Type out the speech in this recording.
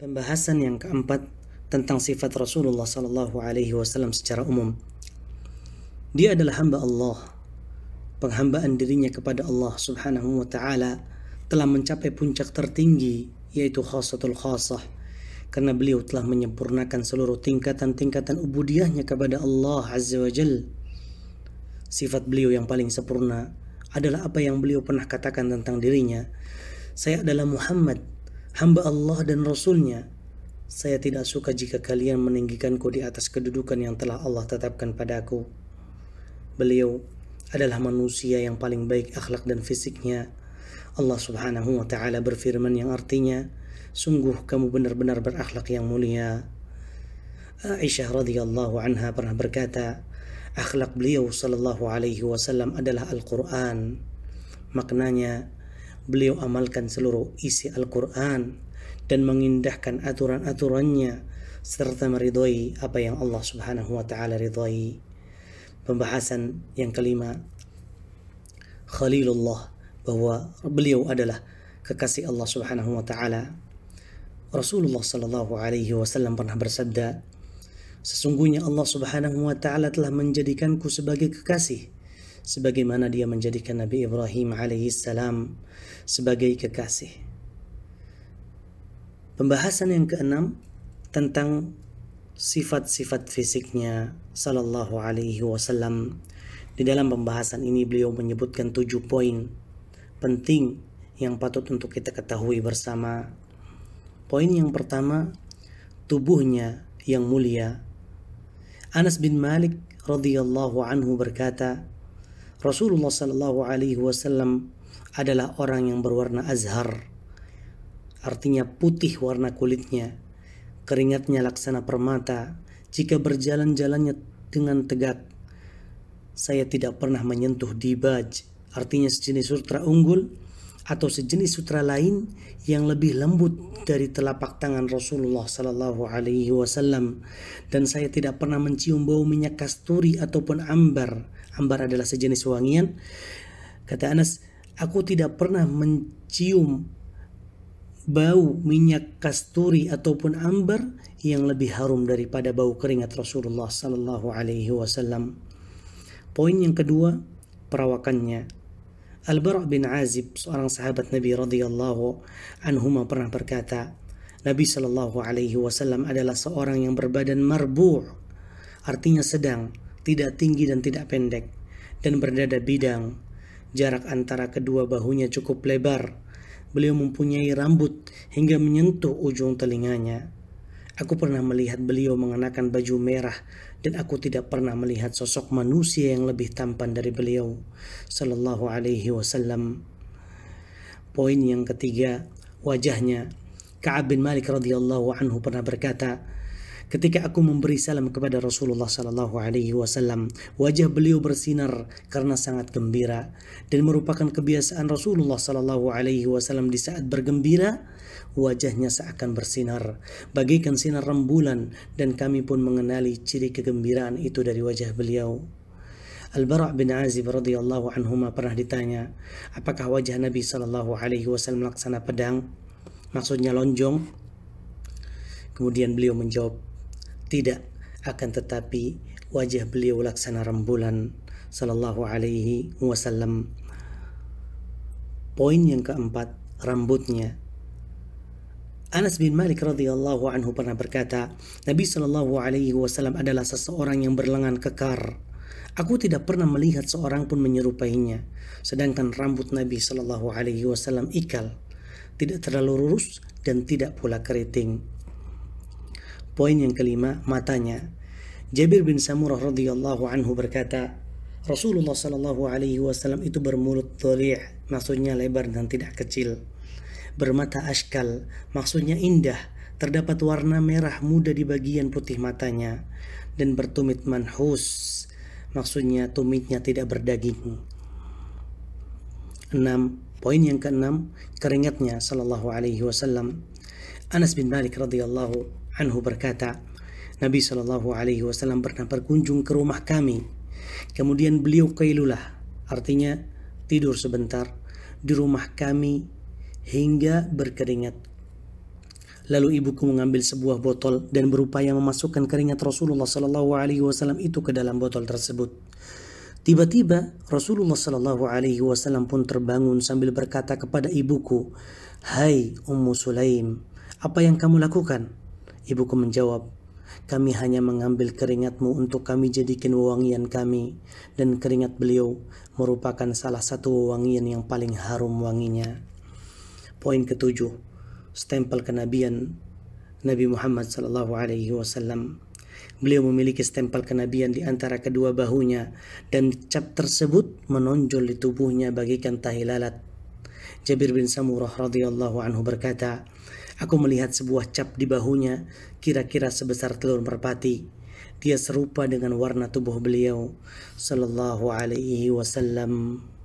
Pembahasan yang keempat tentang sifat Rasulullah Sallallahu Alaihi Wasallam secara umum. Dia adalah hamba Allah. Penghambaan dirinya kepada Allah Subhanahu Wa Taala telah mencapai puncak tertinggi yaitu khasatul khasah karena beliau telah menyempurnakan seluruh tingkatan-tingkatan ubudiahnya kepada Allah Azza wa Jal. Sifat beliau yang paling sempurna adalah apa yang beliau pernah katakan tentang dirinya. Saya adalah Muhammad hamba Allah dan Rasulnya, saya tidak suka jika kalian meninggikanku di atas kedudukan yang telah Allah tetapkan padaku. Beliau adalah manusia yang paling baik akhlak dan fisiknya. Allah Subhanahu wa taala berfirman yang artinya, sungguh kamu benar-benar berakhlak yang mulia. Aisyah radhiyallahu anha pernah berkata, akhlak beliau sallallahu alaihi wasallam adalah Al-Qur'an. Maknanya, beliau amalkan seluruh isi Al-Quran dan mengindahkan aturan-aturannya serta meridhoi apa yang Allah Subhanahu wa taala ridhoi. Pembahasan yang kelima Khalilullah bahwa beliau adalah kekasih Allah Subhanahu wa taala. Rasulullah sallallahu alaihi wasallam pernah bersabda, sesungguhnya Allah Subhanahu wa taala telah menjadikanku sebagai kekasih sebagaimana dia menjadikan Nabi Ibrahim alaihissalam sebagai kekasih. Pembahasan yang keenam tentang sifat-sifat fisiknya sallallahu alaihi wasallam. Di dalam pembahasan ini beliau menyebutkan tujuh poin penting yang patut untuk kita ketahui bersama. Poin yang pertama, tubuhnya yang mulia. Anas bin Malik radhiyallahu anhu berkata, Rasulullah Shallallahu Alaihi Wasallam adalah orang yang berwarna azhar, artinya putih warna kulitnya, keringatnya laksana permata. Jika berjalan-jalannya dengan tegak, saya tidak pernah menyentuh dibaj, artinya sejenis sutra unggul atau sejenis sutra lain yang lebih lembut dari telapak tangan Rasulullah Sallallahu Alaihi Wasallam dan saya tidak pernah mencium bau minyak kasturi ataupun ambar Ambar adalah sejenis wangian. Kata Anas, aku tidak pernah mencium bau minyak kasturi ataupun ambar yang lebih harum daripada bau keringat Rasulullah Sallallahu Alaihi Wasallam. Poin yang kedua, perawakannya. Al-Bara' bin Azib, seorang sahabat Nabi radhiyallahu anhuma pernah berkata, Nabi Shallallahu Alaihi Wasallam adalah seorang yang berbadan marbu' artinya sedang tidak tinggi dan tidak pendek, dan berdada bidang. Jarak antara kedua bahunya cukup lebar. Beliau mempunyai rambut hingga menyentuh ujung telinganya. Aku pernah melihat beliau mengenakan baju merah dan aku tidak pernah melihat sosok manusia yang lebih tampan dari beliau sallallahu alaihi wasallam. Poin yang ketiga, wajahnya. Ka'ab bin Malik radhiyallahu anhu pernah berkata, Ketika aku memberi salam kepada Rasulullah Sallallahu Alaihi Wasallam, wajah beliau bersinar karena sangat gembira dan merupakan kebiasaan Rasulullah Sallallahu Alaihi Wasallam di saat bergembira, wajahnya seakan bersinar, bagaikan sinar rembulan dan kami pun mengenali ciri kegembiraan itu dari wajah beliau. Al-Bara' bin Azib radhiyallahu anhu pernah ditanya, apakah wajah Nabi Shallallahu alaihi wasallam laksana pedang? Maksudnya lonjong? Kemudian beliau menjawab, tidak, akan tetapi wajah beliau laksana rembulan sallallahu alaihi wasallam. Poin yang keempat, rambutnya. Anas bin Malik radhiyallahu anhu pernah berkata, Nabi Sallallahu alaihi wasallam adalah seseorang yang berlengan kekar. Aku tidak pernah melihat seorang pun menyerupainya, sedangkan rambut Nabi Sallallahu alaihi wasallam ikal, tidak terlalu lurus dan tidak pula keriting. Poin yang kelima, matanya. Jabir bin Samurah radhiyallahu anhu berkata, Rasulullah shallallahu alaihi wasallam itu bermulut dolih, maksudnya lebar dan tidak kecil. Bermata ashkal, maksudnya indah, terdapat warna merah muda di bagian putih matanya, dan bertumit manhus, maksudnya tumitnya tidak berdaging. 6. Poin yang keenam, keringatnya sallallahu alaihi wasallam. Anas bin Malik radhiyallahu anhu berkata, Nabi Shallallahu alaihi wasallam pernah berkunjung ke rumah kami. Kemudian beliau kailulah, artinya tidur sebentar di rumah kami hingga berkeringat. Lalu ibuku mengambil sebuah botol dan berupaya memasukkan keringat Rasulullah Shallallahu alaihi wasallam itu ke dalam botol tersebut. Tiba-tiba Rasulullah Shallallahu alaihi wasallam pun terbangun sambil berkata kepada ibuku, "Hai Ummu Sulaim, apa yang kamu lakukan?" Ibuku menjawab, kami hanya mengambil keringatmu untuk kami jadikan wewangian kami, dan keringat beliau merupakan salah satu wewangian yang paling harum wanginya. Poin ketujuh, stempel kenabian Nabi Muhammad Sallallahu Alaihi Wasallam. Beliau memiliki stempel kenabian di antara kedua bahunya dan cap tersebut menonjol di tubuhnya bagikan tahi lalat. Jabir bin Samurah radhiyallahu anhu berkata, Aku melihat sebuah cap di bahunya, kira-kira sebesar telur merpati. Dia serupa dengan warna tubuh beliau, sallallahu alaihi wasallam.